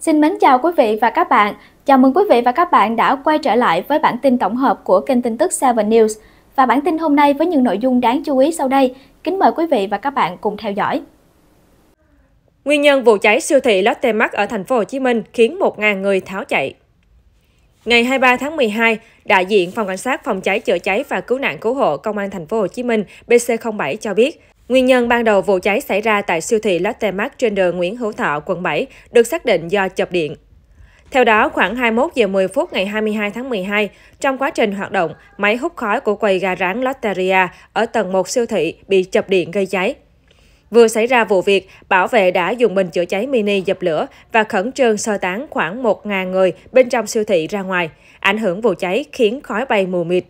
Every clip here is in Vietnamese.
Xin mến chào quý vị và các bạn. Chào mừng quý vị và các bạn đã quay trở lại với bản tin tổng hợp của kênh tin tức 7 News. Và bản tin hôm nay với những nội dung đáng chú ý sau đây, kính mời quý vị và các bạn cùng theo dõi. Nguyên nhân vụ cháy siêu thị Lotte Mart ở thành phố Hồ Chí Minh khiến 1.000 người tháo chạy. Ngày 23 tháng 12, đại diện Phòng Cảnh sát Phòng cháy chữa cháy và Cứu nạn Cứu hộ Công an Thành phố Hồ Chí Minh BC07 cho biết, Nguyên nhân ban đầu vụ cháy xảy ra tại siêu thị Lotte Mart trên đường Nguyễn Hữu Thọ, quận 7 được xác định do chập điện. Theo đó, khoảng 21 giờ 10 phút ngày 22 tháng 12, trong quá trình hoạt động, máy hút khói của quầy gà rán Lotteria ở tầng 1 siêu thị bị chập điện gây cháy. Vừa xảy ra vụ việc, bảo vệ đã dùng bình chữa cháy mini dập lửa và khẩn trương sơ tán khoảng 1.000 người bên trong siêu thị ra ngoài. Ảnh hưởng vụ cháy khiến khói bay mù mịt.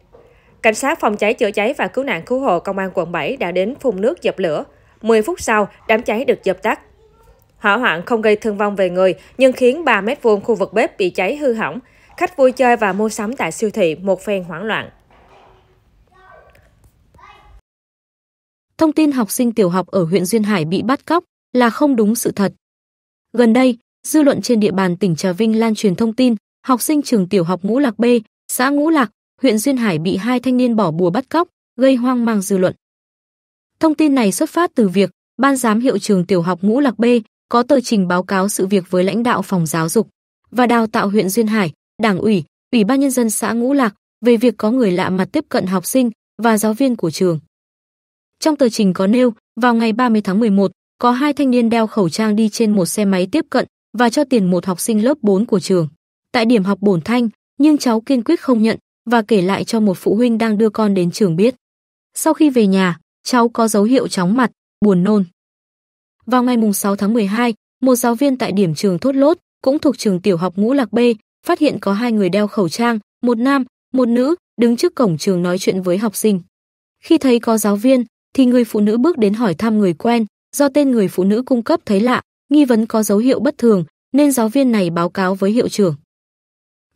Cảnh sát phòng cháy chữa cháy và cứu nạn cứu hộ công an quận 7 đã đến phun nước dập lửa. 10 phút sau, đám cháy được dập tắt. Hỏa hoạn không gây thương vong về người, nhưng khiến 3 mét vuông khu vực bếp bị cháy hư hỏng. Khách vui chơi và mua sắm tại siêu thị một phen hoảng loạn. Thông tin học sinh tiểu học ở huyện Duyên Hải bị bắt cóc là không đúng sự thật. Gần đây, dư luận trên địa bàn tỉnh Trà Vinh lan truyền thông tin học sinh trường tiểu học Ngũ Lạc B, xã Ngũ Lạc huyện Duyên Hải bị hai thanh niên bỏ bùa bắt cóc, gây hoang mang dư luận. Thông tin này xuất phát từ việc ban giám hiệu trường tiểu học Ngũ Lạc B có tờ trình báo cáo sự việc với lãnh đạo phòng giáo dục và đào tạo huyện Duyên Hải, Đảng ủy, Ủy ban nhân dân xã Ngũ Lạc về việc có người lạ mặt tiếp cận học sinh và giáo viên của trường. Trong tờ trình có nêu, vào ngày 30 tháng 11, có hai thanh niên đeo khẩu trang đi trên một xe máy tiếp cận và cho tiền một học sinh lớp 4 của trường. Tại điểm học Bổn Thanh, nhưng cháu kiên quyết không nhận, và kể lại cho một phụ huynh đang đưa con đến trường biết. Sau khi về nhà, cháu có dấu hiệu chóng mặt, buồn nôn. Vào ngày 6 tháng 12, một giáo viên tại điểm trường Thốt Lốt, cũng thuộc trường tiểu học Ngũ Lạc B, phát hiện có hai người đeo khẩu trang, một nam, một nữ, đứng trước cổng trường nói chuyện với học sinh. Khi thấy có giáo viên, thì người phụ nữ bước đến hỏi thăm người quen, do tên người phụ nữ cung cấp thấy lạ, nghi vấn có dấu hiệu bất thường, nên giáo viên này báo cáo với hiệu trưởng.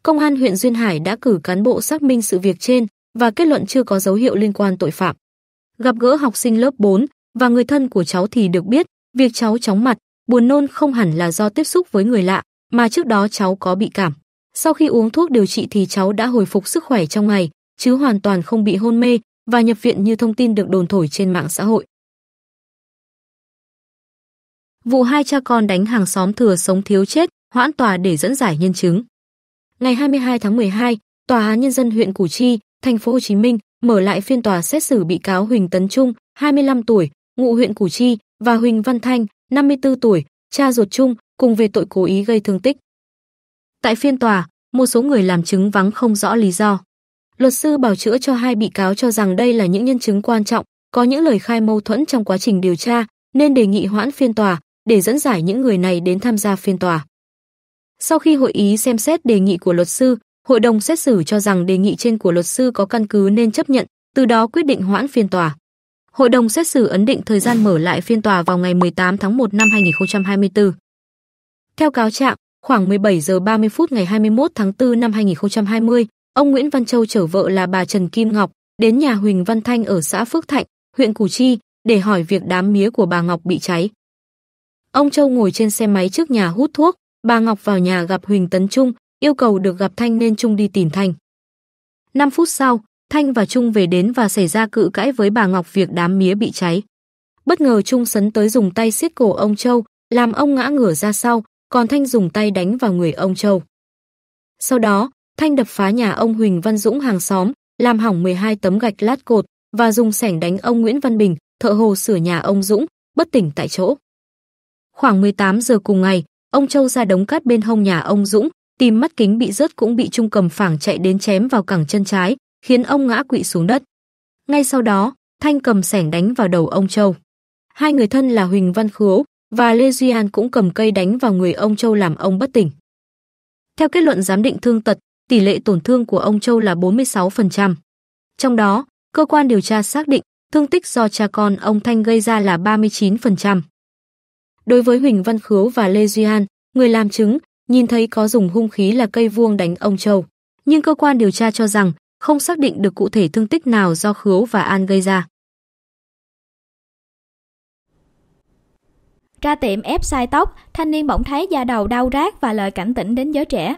Công an huyện Duyên Hải đã cử cán bộ xác minh sự việc trên và kết luận chưa có dấu hiệu liên quan tội phạm. Gặp gỡ học sinh lớp 4 và người thân của cháu thì được biết, việc cháu chóng mặt, buồn nôn không hẳn là do tiếp xúc với người lạ, mà trước đó cháu có bị cảm. Sau khi uống thuốc điều trị thì cháu đã hồi phục sức khỏe trong ngày, chứ hoàn toàn không bị hôn mê và nhập viện như thông tin được đồn thổi trên mạng xã hội. Vụ hai cha con đánh hàng xóm thừa sống thiếu chết, hoãn tòa để dẫn giải nhân chứng. Ngày 22 tháng 12, Tòa án nhân dân huyện Củ Chi, thành phố Hồ Chí Minh mở lại phiên tòa xét xử bị cáo Huỳnh Tấn Trung, 25 tuổi, ngụ huyện Củ Chi và Huỳnh Văn Thanh, 54 tuổi, cha ruột Trung, cùng về tội cố ý gây thương tích. Tại phiên tòa, một số người làm chứng vắng không rõ lý do. Luật sư bảo chữa cho hai bị cáo cho rằng đây là những nhân chứng quan trọng, có những lời khai mâu thuẫn trong quá trình điều tra, nên đề nghị hoãn phiên tòa để dẫn giải những người này đến tham gia phiên tòa. Sau khi hội ý xem xét đề nghị của luật sư, hội đồng xét xử cho rằng đề nghị trên của luật sư có căn cứ nên chấp nhận, từ đó quyết định hoãn phiên tòa. Hội đồng xét xử ấn định thời gian mở lại phiên tòa vào ngày 18 tháng 1 năm 2024. Theo cáo trạng, khoảng 17 giờ 30 phút ngày 21 tháng 4 năm 2020, ông Nguyễn Văn Châu chở vợ là bà Trần Kim Ngọc đến nhà Huỳnh Văn Thanh ở xã Phước Thạnh, huyện Củ Chi để hỏi việc đám mía của bà Ngọc bị cháy. Ông Châu ngồi trên xe máy trước nhà hút thuốc, Bà Ngọc vào nhà gặp Huỳnh Tấn Trung, yêu cầu được gặp Thanh nên Trung đi tìm Thanh. 5 phút sau, Thanh và Trung về đến và xảy ra cự cãi với bà Ngọc việc đám mía bị cháy. Bất ngờ Trung sấn tới dùng tay siết cổ ông Châu, làm ông ngã ngửa ra sau, còn Thanh dùng tay đánh vào người ông Châu. Sau đó, Thanh đập phá nhà ông Huỳnh Văn Dũng hàng xóm, làm hỏng 12 tấm gạch lát cột và dùng sẻng đánh ông Nguyễn Văn Bình, thợ hồ sửa nhà ông Dũng, bất tỉnh tại chỗ. Khoảng 18 giờ cùng ngày, Ông Châu ra đống cát bên hông nhà ông Dũng, tìm mắt kính bị rớt cũng bị Trung cầm phảng chạy đến chém vào cẳng chân trái, khiến ông ngã quỵ xuống đất. Ngay sau đó, Thanh cầm sẻng đánh vào đầu ông Châu. Hai người thân là Huỳnh Văn Khứu và Lê Duy An cũng cầm cây đánh vào người ông Châu làm ông bất tỉnh. Theo kết luận giám định thương tật, tỷ lệ tổn thương của ông Châu là 46%. Trong đó, cơ quan điều tra xác định thương tích do cha con ông Thanh gây ra là 39%. Đối với Huỳnh Văn Khứu và Lê Duy An, người làm chứng, nhìn thấy có dùng hung khí là cây vuông đánh ông Châu. Nhưng cơ quan điều tra cho rằng không xác định được cụ thể thương tích nào do Khứu và An gây ra. Ra tiệm ép sai tóc, thanh niên bỗng thấy da đầu đau rát và lời cảnh tỉnh đến giới trẻ.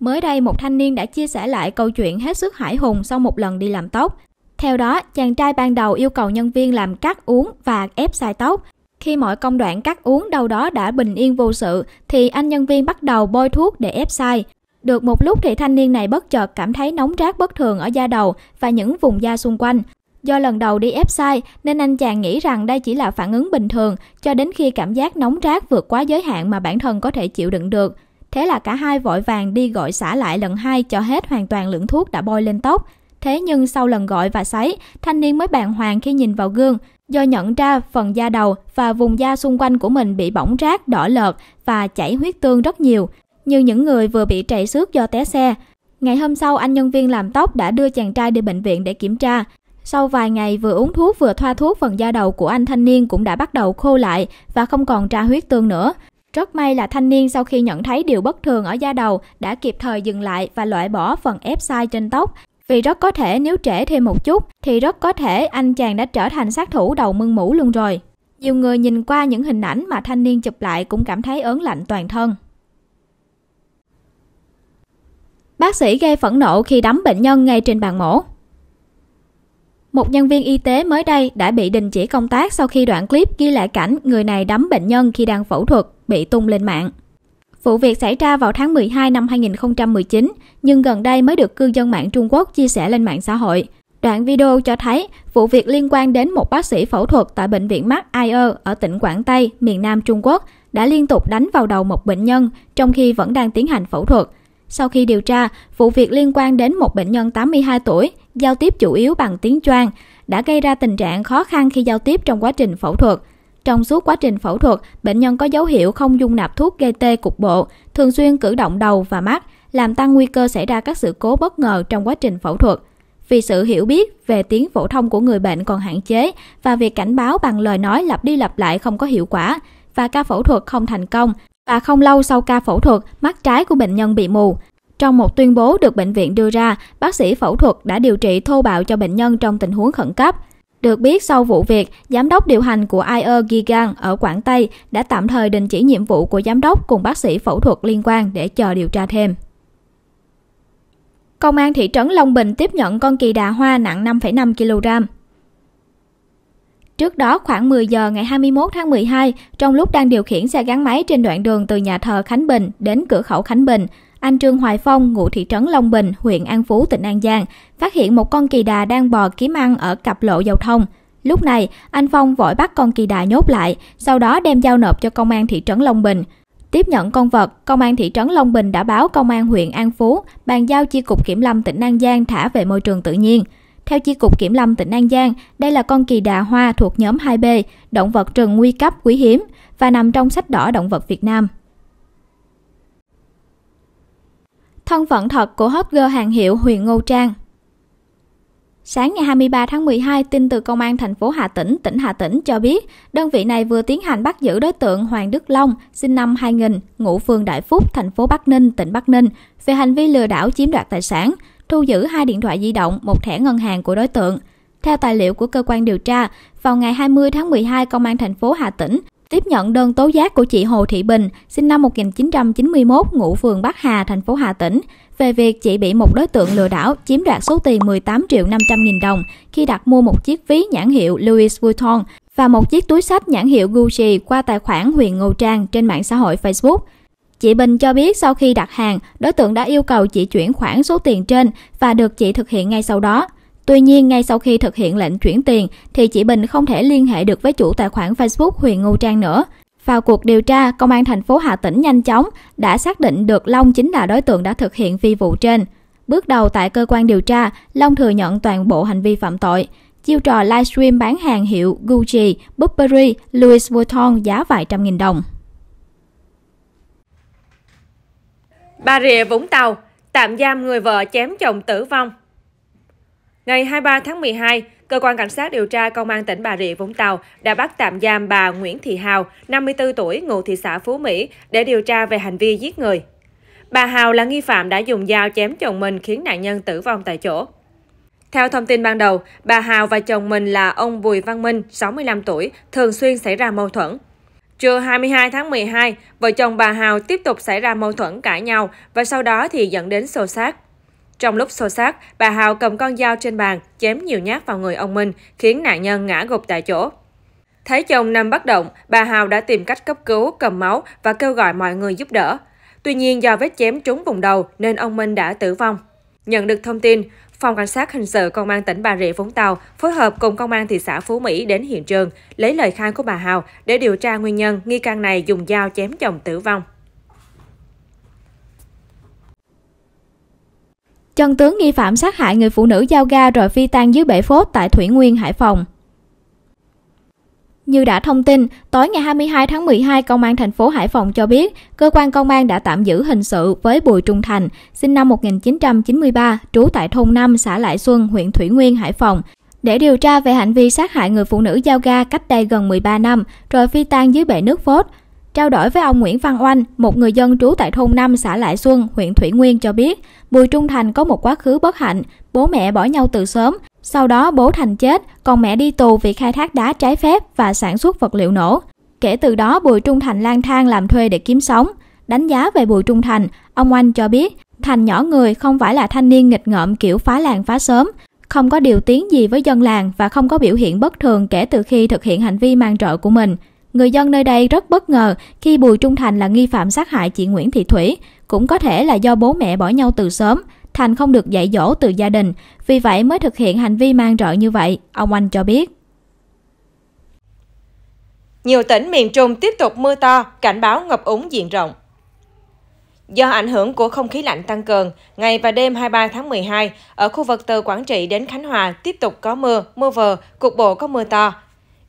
Mới đây, một thanh niên đã chia sẻ lại câu chuyện hết sức hải hùng sau một lần đi làm tóc. Theo đó, chàng trai ban đầu yêu cầu nhân viên làm cắt uống và ép sai tóc, khi mọi công đoạn cắt uống đâu đó đã bình yên vô sự, thì anh nhân viên bắt đầu bôi thuốc để ép sai. Được một lúc thì thanh niên này bất chợt cảm thấy nóng rát bất thường ở da đầu và những vùng da xung quanh. Do lần đầu đi ép sai nên anh chàng nghĩ rằng đây chỉ là phản ứng bình thường cho đến khi cảm giác nóng rát vượt quá giới hạn mà bản thân có thể chịu đựng được. Thế là cả hai vội vàng đi gọi xả lại lần hai cho hết hoàn toàn lượng thuốc đã bôi lên tóc. Thế nhưng sau lần gọi và sấy, thanh niên mới bàng hoàng khi nhìn vào gương – do nhận ra phần da đầu và vùng da xung quanh của mình bị bỏng rát, đỏ lợt và chảy huyết tương rất nhiều, như những người vừa bị trầy xước do té xe. Ngày hôm sau, anh nhân viên làm tóc đã đưa chàng trai đi bệnh viện để kiểm tra. Sau vài ngày vừa uống thuốc vừa thoa thuốc phần da đầu của anh thanh niên cũng đã bắt đầu khô lại và không còn ra huyết tương nữa. Rất may là thanh niên sau khi nhận thấy điều bất thường ở da đầu đã kịp thời dừng lại và loại bỏ phần ép sai trên tóc vì rất có thể nếu trễ thêm một chút thì rất có thể anh chàng đã trở thành sát thủ đầu mưng mũ luôn rồi. Nhiều người nhìn qua những hình ảnh mà thanh niên chụp lại cũng cảm thấy ớn lạnh toàn thân. Bác sĩ gây phẫn nộ khi đấm bệnh nhân ngay trên bàn mổ. Một nhân viên y tế mới đây đã bị đình chỉ công tác sau khi đoạn clip ghi lại cảnh người này đấm bệnh nhân khi đang phẫu thuật bị tung lên mạng. Vụ việc xảy ra vào tháng 12 năm 2019, nhưng gần đây mới được cư dân mạng Trung Quốc chia sẻ lên mạng xã hội. Đoạn video cho thấy vụ việc liên quan đến một bác sĩ phẫu thuật tại bệnh viện mắt Aier ở tỉnh Quảng Tây, miền Nam Trung Quốc đã liên tục đánh vào đầu một bệnh nhân trong khi vẫn đang tiến hành phẫu thuật. Sau khi điều tra, vụ việc liên quan đến một bệnh nhân 82 tuổi, giao tiếp chủ yếu bằng tiếng Choang, đã gây ra tình trạng khó khăn khi giao tiếp trong quá trình phẫu thuật – trong suốt quá trình phẫu thuật, bệnh nhân có dấu hiệu không dung nạp thuốc gây tê cục bộ, thường xuyên cử động đầu và mắt, làm tăng nguy cơ xảy ra các sự cố bất ngờ trong quá trình phẫu thuật. Vì sự hiểu biết về tiếng phổ thông của người bệnh còn hạn chế và việc cảnh báo bằng lời nói lặp đi lặp lại không có hiệu quả và ca phẫu thuật không thành công và không lâu sau ca phẫu thuật, mắt trái của bệnh nhân bị mù. Trong một tuyên bố được bệnh viện đưa ra, bác sĩ phẫu thuật đã điều trị thô bạo cho bệnh nhân trong tình huống khẩn cấp. Được biết sau vụ việc, giám đốc điều hành của IR Gigan ở Quảng Tây đã tạm thời đình chỉ nhiệm vụ của giám đốc cùng bác sĩ phẫu thuật liên quan để chờ điều tra thêm. Công an thị trấn Long Bình tiếp nhận con kỳ đà hoa nặng 5,5 kg. Trước đó khoảng 10 giờ ngày 21 tháng 12, trong lúc đang điều khiển xe gắn máy trên đoạn đường từ nhà thờ Khánh Bình đến cửa khẩu Khánh Bình, anh Trương Hoài Phong, ngụ thị trấn Long Bình, huyện An Phú, tỉnh An Giang, phát hiện một con kỳ đà đang bò kiếm ăn ở cặp lộ giao thông. Lúc này, anh Phong vội bắt con kỳ đà nhốt lại, sau đó đem giao nộp cho công an thị trấn Long Bình. Tiếp nhận con vật, công an thị trấn Long Bình đã báo công an huyện An Phú, bàn giao chi cục kiểm lâm tỉnh An Giang thả về môi trường tự nhiên. Theo Chi cục Kiểm lâm tỉnh An Giang, đây là con kỳ đà hoa thuộc nhóm 2B, động vật rừng nguy cấp quý hiếm và nằm trong sách đỏ động vật Việt Nam. thân phận thật của hot girl hàng hiệu Huyền Ngô Trang. Sáng ngày 23 tháng 12, tin từ Công an thành phố Hà Tĩnh, tỉnh Hà Tĩnh cho biết, đơn vị này vừa tiến hành bắt giữ đối tượng Hoàng Đức Long, sinh năm 2000, ngụ phường Đại Phúc, thành phố Bắc Ninh, tỉnh Bắc Ninh, về hành vi lừa đảo chiếm đoạt tài sản, thu giữ hai điện thoại di động, một thẻ ngân hàng của đối tượng. Theo tài liệu của cơ quan điều tra, vào ngày 20 tháng 12, Công an thành phố Hà Tĩnh Tiếp nhận đơn tố giác của chị Hồ Thị Bình, sinh năm 1991, ngụ phường Bắc Hà, thành phố Hà Tĩnh, về việc chị bị một đối tượng lừa đảo chiếm đoạt số tiền 18 triệu 500 nghìn đồng khi đặt mua một chiếc ví nhãn hiệu Louis Vuitton và một chiếc túi sách nhãn hiệu Gucci qua tài khoản Huyền Ngô Trang trên mạng xã hội Facebook. Chị Bình cho biết sau khi đặt hàng, đối tượng đã yêu cầu chị chuyển khoản số tiền trên và được chị thực hiện ngay sau đó. Tuy nhiên, ngay sau khi thực hiện lệnh chuyển tiền thì chị Bình không thể liên hệ được với chủ tài khoản Facebook Huyền Ngô Trang nữa. Vào cuộc điều tra, công an thành phố Hà Tĩnh nhanh chóng đã xác định được Long chính là đối tượng đã thực hiện vi vụ trên. Bước đầu tại cơ quan điều tra, Long thừa nhận toàn bộ hành vi phạm tội. Chiêu trò livestream bán hàng hiệu Gucci, Burberry, Louis Vuitton giá vài trăm nghìn đồng. Bà Rịa Vũng Tàu, tạm giam người vợ chém chồng tử vong. Ngày 23 tháng 12, Cơ quan Cảnh sát điều tra Công an tỉnh Bà Rịa Vũng Tàu đã bắt tạm giam bà Nguyễn Thị Hào, 54 tuổi, ngụ thị xã Phú Mỹ, để điều tra về hành vi giết người. Bà Hào là nghi phạm đã dùng dao chém chồng mình khiến nạn nhân tử vong tại chỗ. Theo thông tin ban đầu, bà Hào và chồng mình là ông Bùi Văn Minh, 65 tuổi, thường xuyên xảy ra mâu thuẫn. Trưa 22 tháng 12, vợ chồng bà Hào tiếp tục xảy ra mâu thuẫn cãi nhau và sau đó thì dẫn đến xô xát. Trong lúc xô xát, bà Hào cầm con dao trên bàn, chém nhiều nhát vào người ông Minh, khiến nạn nhân ngã gục tại chỗ. Thấy chồng nằm bất động, bà Hào đã tìm cách cấp cứu, cầm máu và kêu gọi mọi người giúp đỡ. Tuy nhiên do vết chém trúng vùng đầu nên ông Minh đã tử vong. Nhận được thông tin, Phòng Cảnh sát Hình sự Công an tỉnh Bà Rịa Vũng Tàu phối hợp cùng Công an thị xã Phú Mỹ đến hiện trường, lấy lời khai của bà Hào để điều tra nguyên nhân nghi can này dùng dao chém chồng tử vong. Chân tướng nghi phạm sát hại người phụ nữ giao ga rồi phi tan dưới bể phốt tại Thủy Nguyên, Hải Phòng. Như đã thông tin, tối ngày 22 tháng 12, Công an thành phố Hải Phòng cho biết, cơ quan công an đã tạm giữ hình sự với Bùi Trung Thành, sinh năm 1993, trú tại thôn 5, xã Lại Xuân, huyện Thủy Nguyên, Hải Phòng, để điều tra về hành vi sát hại người phụ nữ giao ga cách đây gần 13 năm, rồi phi tan dưới bể nước phốt. Trao đổi với ông Nguyễn Văn Oanh, một người dân trú tại thôn 5 xã Lại Xuân, huyện Thủy Nguyên cho biết, Bùi Trung Thành có một quá khứ bất hạnh, bố mẹ bỏ nhau từ sớm, sau đó bố Thành chết, còn mẹ đi tù vì khai thác đá trái phép và sản xuất vật liệu nổ. Kể từ đó Bùi Trung Thành lang thang làm thuê để kiếm sống. Đánh giá về Bùi Trung Thành, ông Oanh cho biết, Thành nhỏ người không phải là thanh niên nghịch ngợm kiểu phá làng phá sớm, không có điều tiếng gì với dân làng và không có biểu hiện bất thường kể từ khi thực hiện hành vi mang trợ của mình. Người dân nơi đây rất bất ngờ khi Bùi Trung Thành là nghi phạm sát hại chị Nguyễn Thị Thủy, cũng có thể là do bố mẹ bỏ nhau từ sớm, Thành không được dạy dỗ từ gia đình, vì vậy mới thực hiện hành vi mang rợ như vậy, ông Anh cho biết. Nhiều tỉnh miền Trung tiếp tục mưa to, cảnh báo ngập úng diện rộng. Do ảnh hưởng của không khí lạnh tăng cường, ngày và đêm 23 tháng 12, ở khu vực từ Quảng Trị đến Khánh Hòa tiếp tục có mưa, mưa vừa, cục bộ có mưa to,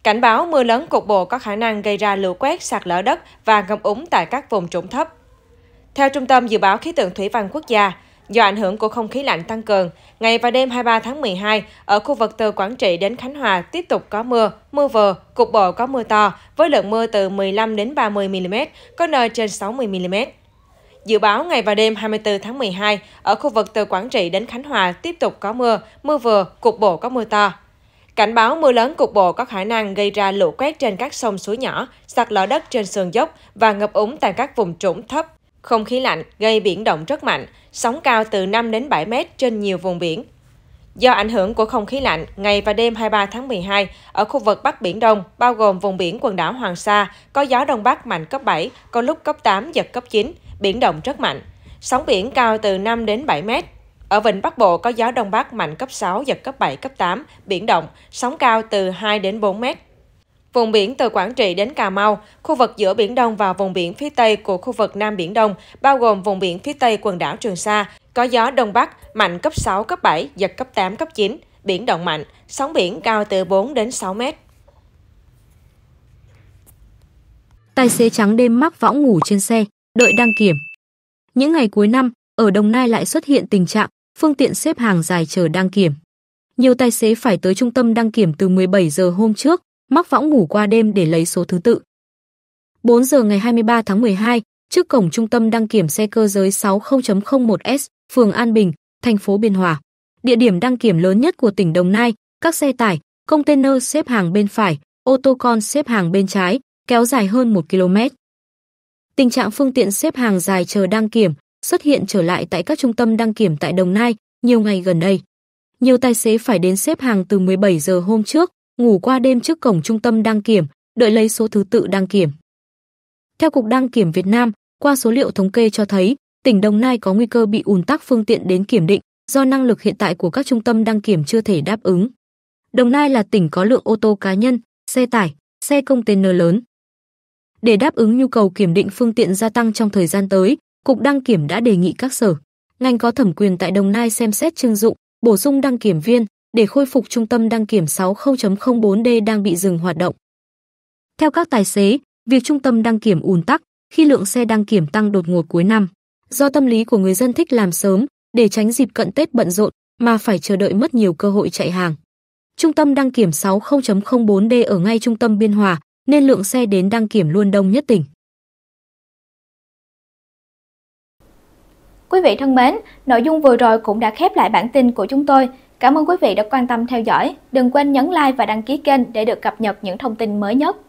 Cảnh báo mưa lớn cục bộ có khả năng gây ra lũ quét, sạt lở đất và ngập úng tại các vùng trũng thấp. Theo Trung tâm Dự báo Khí tượng Thủy văn Quốc gia, do ảnh hưởng của không khí lạnh tăng cường, ngày và đêm 23 tháng 12, ở khu vực từ Quảng Trị đến Khánh Hòa tiếp tục có mưa, mưa vừa, cục bộ có mưa to, với lượng mưa từ 15 đến 30 mm, có nơi trên 60 mm. Dự báo ngày và đêm 24 tháng 12, ở khu vực từ Quảng Trị đến Khánh Hòa tiếp tục có mưa, mưa vừa, cục bộ có mưa to. Cảnh báo mưa lớn cục bộ có khả năng gây ra lũ quét trên các sông suối nhỏ, sạt lở đất trên sườn dốc và ngập úng tại các vùng trũng thấp. Không khí lạnh gây biển động rất mạnh, sóng cao từ 5 đến 7 mét trên nhiều vùng biển. Do ảnh hưởng của không khí lạnh, ngày và đêm 23 tháng 12, ở khu vực Bắc Biển Đông, bao gồm vùng biển quần đảo Hoàng Sa, có gió Đông Bắc mạnh cấp 7, có lúc cấp 8, giật cấp 9, biển động rất mạnh. Sóng biển cao từ 5 đến 7 mét, ở Vịnh Bắc Bộ có gió Đông Bắc mạnh cấp 6, giật cấp 7, cấp 8, biển động, sóng cao từ 2 đến 4 mét. Vùng biển từ Quảng Trị đến Cà Mau, khu vực giữa Biển Đông và vùng biển phía Tây của khu vực Nam Biển Đông, bao gồm vùng biển phía Tây quần đảo Trường Sa, có gió Đông Bắc mạnh cấp 6, cấp 7, giật cấp 8, cấp 9, biển động mạnh, sóng biển cao từ 4 đến 6 mét. Tài xế trắng đêm mắc võng ngủ trên xe, đợi đăng kiểm. Những ngày cuối năm, ở Đồng Nai lại xuất hiện tình trạng phương tiện xếp hàng dài chờ đăng kiểm. Nhiều tài xế phải tới trung tâm đăng kiểm từ 17 giờ hôm trước, mắc võng ngủ qua đêm để lấy số thứ tự. 4 giờ ngày 23 tháng 12, trước cổng trung tâm đăng kiểm xe cơ giới 60.01S, phường An Bình, thành phố Biên Hòa. Địa điểm đăng kiểm lớn nhất của tỉnh Đồng Nai, các xe tải, container xếp hàng bên phải, ô tô con xếp hàng bên trái, kéo dài hơn 1 km. Tình trạng phương tiện xếp hàng dài chờ đăng kiểm, xuất hiện trở lại tại các trung tâm đăng kiểm tại Đồng Nai nhiều ngày gần đây. Nhiều tài xế phải đến xếp hàng từ 17 giờ hôm trước, ngủ qua đêm trước cổng trung tâm đăng kiểm, đợi lấy số thứ tự đăng kiểm. Theo Cục Đăng kiểm Việt Nam, qua số liệu thống kê cho thấy, tỉnh Đồng Nai có nguy cơ bị ùn tắc phương tiện đến kiểm định do năng lực hiện tại của các trung tâm đăng kiểm chưa thể đáp ứng. Đồng Nai là tỉnh có lượng ô tô cá nhân, xe tải, xe container lớn. Để đáp ứng nhu cầu kiểm định phương tiện gia tăng trong thời gian tới, Cục đăng kiểm đã đề nghị các sở, ngành có thẩm quyền tại Đồng Nai xem xét trưng dụng, bổ sung đăng kiểm viên để khôi phục trung tâm đăng kiểm 60.04D đang bị dừng hoạt động. Theo các tài xế, việc trung tâm đăng kiểm ùn tắc khi lượng xe đăng kiểm tăng đột ngột cuối năm, do tâm lý của người dân thích làm sớm để tránh dịp cận Tết bận rộn mà phải chờ đợi mất nhiều cơ hội chạy hàng. Trung tâm đăng kiểm 60.04D ở ngay trung tâm Biên Hòa, nên lượng xe đến đăng kiểm luôn đông nhất tỉnh. Quý vị thân mến, nội dung vừa rồi cũng đã khép lại bản tin của chúng tôi. Cảm ơn quý vị đã quan tâm theo dõi. Đừng quên nhấn like và đăng ký kênh để được cập nhật những thông tin mới nhất.